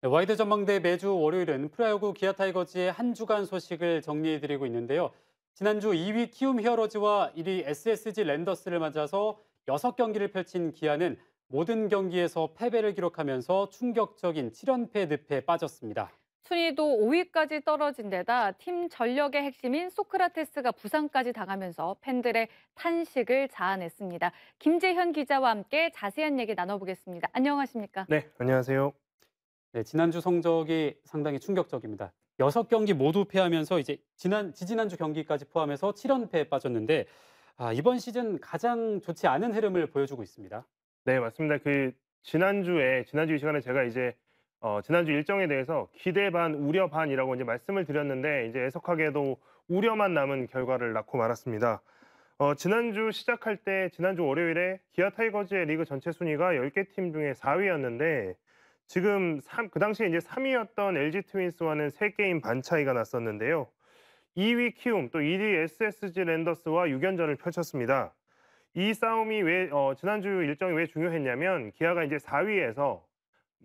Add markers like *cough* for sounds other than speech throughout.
네, 와이드 전망대 매주 월요일은 프로야구 기아 타이거즈의 한 주간 소식을 정리해드리고 있는데요. 지난주 2위 키움 히어로즈와 1위 SSG 랜더스를 맞아서 6경기를 펼친 기아는 모든 경기에서 패배를 기록하면서 충격적인 7연패 늪에 빠졌습니다. 순위도 5위까지 떨어진 데다 팀 전력의 핵심인 소크라테스가 부상까지 당하면서 팬들의 탄식을 자아냈습니다. 김재현 기자와 함께 자세한 얘기 나눠보겠습니다. 안녕하십니까? 네, 안녕하세요. 네, 지난주 성적이 상당히 충격적입니다. 여섯 경기 모두 패하면서 이제 지난 지난주 경기까지 포함해서 7연패에 빠졌는데 아, 이번 시즌 가장 좋지 않은 흐름을 보여주고 있습니다. 네, 맞습니다. 그 지난주에 지난주 이 시간에 제가 이제 어, 지난주 일정에 대해서 기대 반 우려 반이라고 이제 말씀을 드렸는데 이제 애석하게도 우려만 남은 결과를 낳고 말았습니다. 어, 지난주 시작할 때 지난주 월요일에 기아 타이거즈의 리그 전체 순위가 10개 팀 중에 4위였는데 지금 3, 그 당시에 이제 3위였던 LG 트윈스와는 3게임 반 차이가 났었는데요. 2위 키움 또 1위 SSG 랜더스와 6연전을 펼쳤습니다. 이 싸움이 왜 어, 지난주 일정이 왜 중요했냐면 기아가 이제 4위에서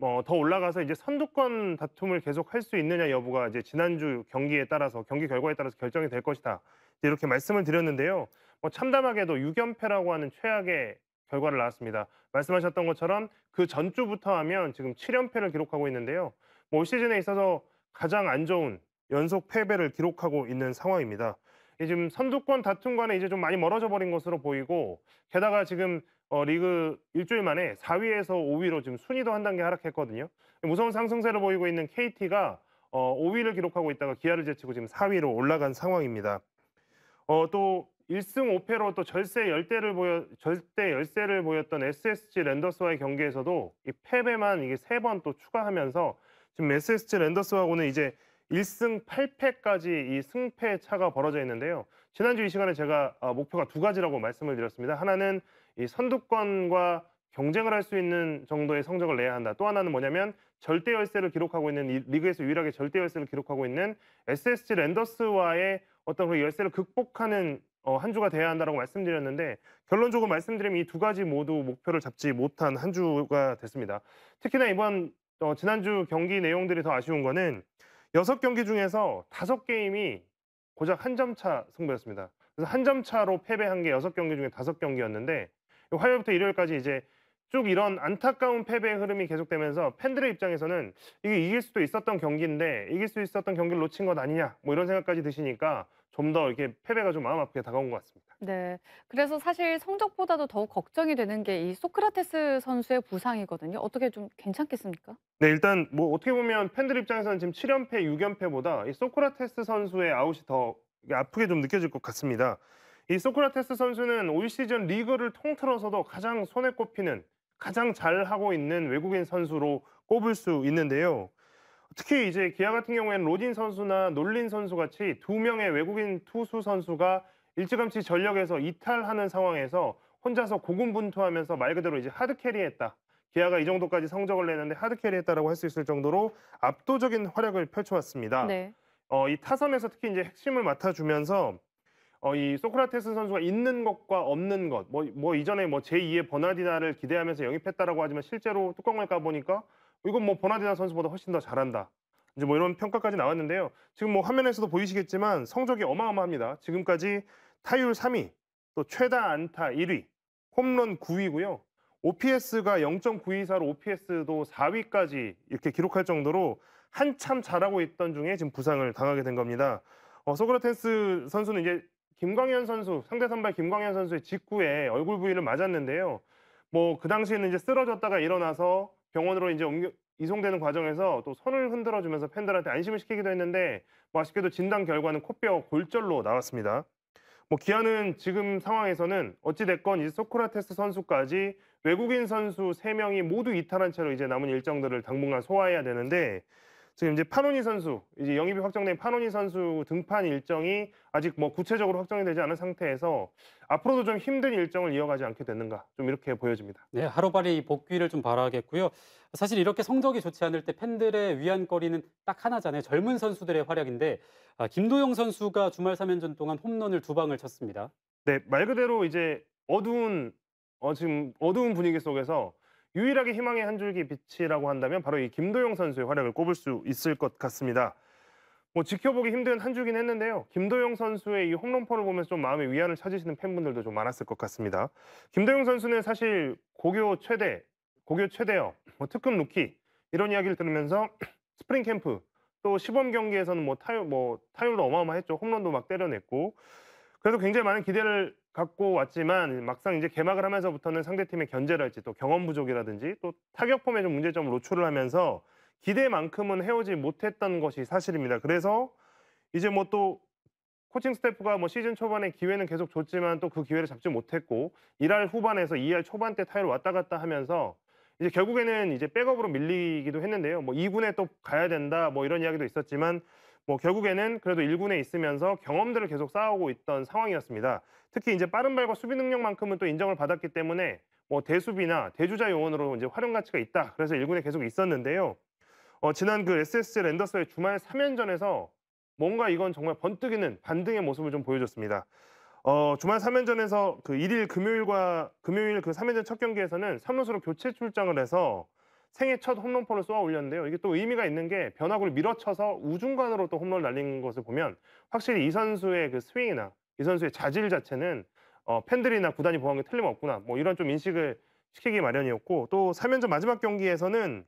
어, 더 올라가서 이제 선두권 다툼을 계속 할 수 있느냐 여부가 이제 지난주 경기에 따라서 경기 결과에 따라서 결정이 될 것이다 이렇게 말씀을 드렸는데요. 뭐 참담하게도 6연패라고 하는 최악의 결과를 나왔습니다. 말씀하셨던 것처럼 그 전주부터 하면 지금 7연패를 기록하고 있는데요. 올 뭐 시즌에 있어서 가장 안 좋은 연속 패배를 기록하고 있는 상황입니다. 지금 선두권 다툼 과는 이제 좀 많이 멀어져 버린 것으로 보이고 게다가 지금 어, 리그 일주일 만에 4위에서 5위로 지금 순위도 한 단계 하락했거든요. 무서운 상승세를 보이고 있는 KT가 어, 5위를 기록하고 있다가 기아를 제치고 지금 4위로 올라간 상황입니다. 어, 또 1승 5패로 또 절세 열대를 보여 절대 열세를 보였던 SSG 랜더스와의 경기에서도 이 패배만 이게 세 번 또 추가하면서 지금 SSG 랜더스하고는 이제 1승 8패까지 이 승패 차가 벌어져 있는데요. 지난주 이 시간에 제가 어, 목표가 두 가지라고 말씀을 드렸습니다. 하나는 이 선두권과 경쟁을 할 수 있는 정도의 성적을 내야 한다. 또 하나는 뭐냐면 절대 열세를 기록하고 있는 리그에서 유일하게 절대 열세를 기록하고 있는 SSG 랜더스와의 어떤 그 열세를 극복하는 어, 한 주가 돼야 한다고 말씀드렸는데 결론적으로 말씀드리면 이 두 가지 모두 목표를 잡지 못한 한 주가 됐습니다. 특히나 이번 어, 지난주 경기 내용들이 더 아쉬운 거는 여섯 경기 중에서 다섯 게임이 고작 한 점 차 승부였습니다. 그래서 한 점 차로 패배한 게 여섯 경기 중에 다섯 경기였는데 화요일부터 일요일까지 이제 쭉 이런 안타까운 패배의 흐름이 계속되면서 팬들의 입장에서는 이게 이길 수도 있었던 경기인데 이길 수 있었던 경기를 놓친 것 아니냐 뭐 이런 생각까지 드시니까 좀더 이렇게 패배가 좀 마음 아프게 다가온 것 같습니다. 네. 그래서 사실 성적보다도 더욱 걱정이 되는 게 이 소크라테스 선수의 부상이거든요. 어떻게 좀 괜찮겠습니까? 네, 일단 뭐 어떻게 보면 팬들 입장에서는 지금 7연패, 6연패보다 이 소크라테스 선수의 아웃이 더 아프게 좀 느껴질 것 같습니다. 이 소크라테스 선수는 올 시즌 리그를 통틀어서도 가장 손에 꼽히는 가장 잘하고 있는 외국인 선수로 꼽을 수 있는데요. 특히 이제 기아 같은 경우에는 로딘 선수나 놀린 선수 같이 두 명의 외국인 투수 선수가 일찌감치 전력에서 이탈하는 상황에서 혼자서 고군분투하면서 말 그대로 이제 하드캐리했다. 기아가 이 정도까지 성적을 내는데 하드캐리했다라고 할 수 있을 정도로 압도적인 활약을 펼쳐왔습니다. 네. 어, 이 타선에서 특히 이제 핵심을 맡아주면서 어, 이 소크라테스 선수가 있는 것과 없는 것, 뭐, 뭐 이전에 뭐 제2의 버나디나를 기대하면서 영입했다라고 하지만 실제로 뚜껑을 까보니까 이건 뭐보나디나 선수보다 훨씬 더 잘한다. 이제 뭐 이런 평가까지 나왔는데요. 지금 뭐 화면에서도 보이시겠지만 성적이 어마어마합니다. 지금까지 타율 3위, 또 최다 안타 1위, 홈런 9위고요. OPS가 0.924로 OPS도 4위까지 이렇게 기록할 정도로 한참 잘하고 있던 중에 지금 부상을 당하게 된 겁니다. 어, 소크라테스 선수는 이제 김광현 선수, 상대 선발 김광현 선수의 직구에 얼굴 부위를 맞았는데요. 뭐 그 당시에는 이제 쓰러졌다가 일어나서 병원으로 이제 옮겨, 이송되는 과정에서 또 손을 흔들어 주면서 팬들한테 안심을 시키기도 했는데 뭐 아쉽게도 진단 결과는 코뼈 골절로 나왔습니다. 뭐 기아는 지금 상황에서는 어찌 됐건 이 소크라테스 선수까지 외국인 선수 3명이 모두 이탈한 채로 이제 남은 일정들을 당분간 소화해야 되는데 지금 이제 파노니 선수 이제 영입이 확정된 파노니 선수 등판 일정이 아직 뭐 구체적으로 확정이 되지 않은 상태에서 앞으로도 좀 힘든 일정을 이어가지 않게 됐는가 좀 이렇게 보여집니다. 네, 하루빨리 복귀를 좀 바라겠고요. 사실 이렇게 성적이 좋지 않을 때 팬들의 위안거리는 딱 하나잖아요. 젊은 선수들의 활약인데 아, 김도영 선수가 주말 3연전 동안 홈런을 두 방을 쳤습니다. 네, 말 그대로 이제 어두운 어, 지금 어두운 분위기 속에서 유일하게 희망의 한 줄기 빛이라고 한다면 바로 이 김도영 선수의 활약을 꼽을 수 있을 것 같습니다. 뭐 지켜보기 힘든 한 주긴 했는데요. 김도영 선수의 이 홈런포를 보면서 좀 마음의 위안을 찾으시는 팬분들도 좀 많았을 것 같습니다. 김도영 선수는 사실 고교 최대, 고교 최대요, 뭐 특급 루키 이런 이야기를 들으면서 *clears throat* 스프링 캠프 또 시범 경기에서는 뭐 타율 뭐 타율도 어마어마했죠. 홈런도 막 때려냈고 그래서 굉장히 많은 기대를 갖고 왔지만 막상 이제 개막을 하면서부터는 상대팀의 견제랄지 또 경험 부족이라든지 또 타격 폼에 좀 문제점을 노출을 하면서 기대만큼은 해오지 못했던 것이 사실입니다. 그래서 이제 뭐 또 코칭 스태프가 뭐 시즌 초반에 기회는 계속 줬지만 또 그 기회를 잡지 못했고 1할 후반에서 2할 초반 때 타율 왔다 갔다 하면서 이제 결국에는 이제 백업으로 밀리기도 했는데요. 뭐 2군에 또 가야 된다 뭐 이런 이야기도 있었지만 뭐 결국에는 그래도 1군에 있으면서 경험들을 계속 쌓아오고 있던 상황이었습니다. 특히 이제 빠른 발과 수비 능력만큼은 또 인정을 받았기 때문에 뭐 대수비나 대주자 요원으로 이제 활용 가치가 있다. 그래서 1군에 계속 있었는데요. 어, 지난 그 SSG 랜더스의 주말 3연전에서 뭔가 이건 정말 번뜩이는 반등의 모습을 좀 보여줬습니다. 어, 주말 3연전에서 그 1일 금요일과 금요일 그 3연전 첫 경기에서는 3루수로 교체 출장을 해서 생애 첫홈런포를 쏘아 올렸는데요. 이게 또 의미가 있는 게 변화구를 밀어쳐서 우중간으로 또 홈런을 날린 것을 보면 확실히 이 선수의 그 스윙이나 이 선수의 자질 자체는 어, 팬들이나 구단이 보한 게 틀림없구나. 뭐 이런 좀 인식을 시키기 마련이었고 또 3연전 마지막 경기에서는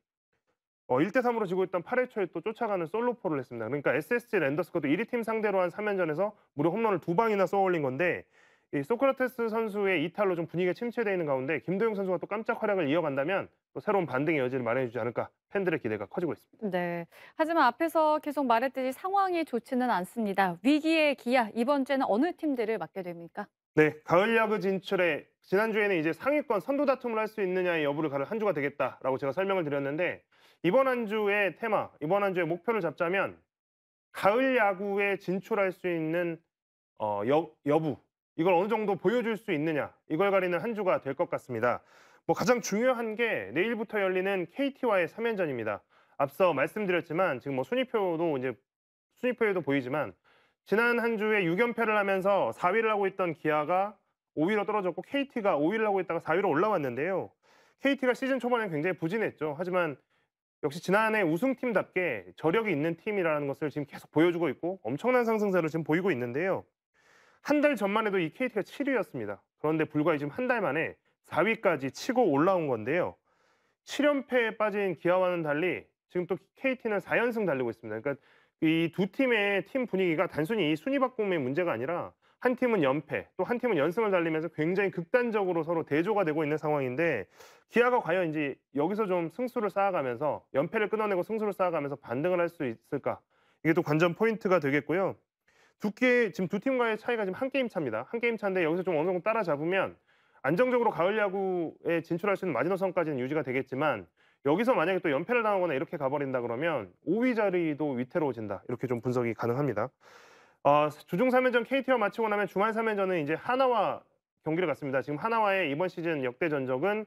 어, 1대 3으로 지고 있던 8회 초에 또 쫓아가는 솔로포를 했습니다. 그러니까 SSG 랜더스코도 1위 팀 상대로 한 3연전에서 무려 홈런을 두 방이나 쏘아 올린 건데 이 소크라테스 선수의 이탈로 좀 분위기가 침체되어 있는 가운데 김도영 선수가 또 깜짝 활약을 이어간다면 또 새로운 반등의 여지를 마련해주지 않을까 팬들의 기대가 커지고 있습니다. 네. 하지만 앞에서 계속 말했듯이 상황이 좋지는 않습니다. 위기의 기아 이번 주에는 어느 팀들을 맡게 됩니까? 네, 가을 야구 진출에 지난주에는 이제 상위권 선두 다툼을 할 수 있느냐의 여부를 가를 한 주가 되겠다라고 제가 설명을 드렸는데 이번 한 주의 테마, 이번 한 주의 목표를 잡자면 가을 야구에 진출할 수 있는 어, 여, 여부 이걸 어느 정도 보여줄 수 있느냐 이걸 가리는 한 주가 될 것 같습니다. 뭐 가장 중요한 게 내일부터 열리는 KT와의 3연전입니다. 앞서 말씀드렸지만 지금 뭐 순위표도 이제 순위표에도 보이지만 지난 한 주에 6연패를 하면서 4위를 하고 있던 기아가 5위로 떨어졌고 KT가 5위를 하고 있다가 4위로 올라왔는데요. KT가 시즌 초반에 굉장히 부진했죠. 하지만 역시 지난해 우승팀답게 저력이 있는 팀이라는 것을 지금 계속 보여주고 있고 엄청난 상승세를 지금 보이고 있는데요. 한달 전만 해도 이 KT가 7위였습니다. 그런데 불과 지금 한 달 만에 4위까지 치고 올라온 건데요. 7연패에 빠진 기아와는 달리 지금 또 KT는 4연승 달리고 있습니다. 그러니까 이 두 팀의 팀 분위기가 단순히 순위 바꿈의 문제가 아니라 한 팀은 연패, 또 한 팀은 연승을 달리면서 굉장히 극단적으로 서로 대조가 되고 있는 상황인데 기아가 과연 이제 여기서 좀 승수를 쌓아가면서 연패를 끊어내고 승수를 쌓아가면서 반등을 할 수 있을까? 이게 또 관전 포인트가 되겠고요. 두께 지금 두 팀과의 차이가 지금 한 게임 차입니다. 한 게임 차인데 여기서 좀 어느 정도 따라잡으면 안정적으로 가을 야구에 진출할 수 있는 마지노선까지는 유지가 되겠지만 여기서 만약에 또 연패를 당하거나 이렇게 가버린다 그러면 5위 자리도 위태로워진다 이렇게 좀 분석이 가능합니다. 어, 주중 3연전 KT와 마치고 나면 주말 3연전은 이제 하나와 경기를 갔습니다. 지금 하나와의 이번 시즌 역대 전적은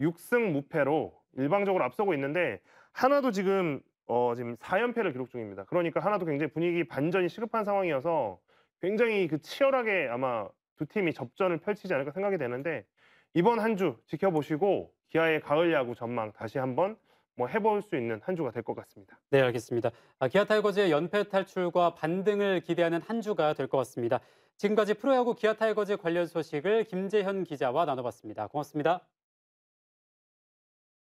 6승 무패로 일방적으로 앞서고 있는데 하나도 지금 어, 지금 4연패를 기록 중입니다. 그러니까 하나도 굉장히 분위기 반전이 시급한 상황이어서 굉장히 그 치열하게 아마 두 팀이 접전을 펼치지 않을까 생각이 되는데 이번 한 주 지켜보시고 기아의 가을 야구 전망 다시 한번 뭐 해볼 수 있는 한 주가 될 것 같습니다. 네, 알겠습니다. 아, 기아 타이거즈의 연패 탈출과 반등을 기대하는 한 주가 될 것 같습니다. 지금까지 프로야구 기아 타이거즈 관련 소식을 김재현 기자와 나눠봤습니다. 고맙습니다.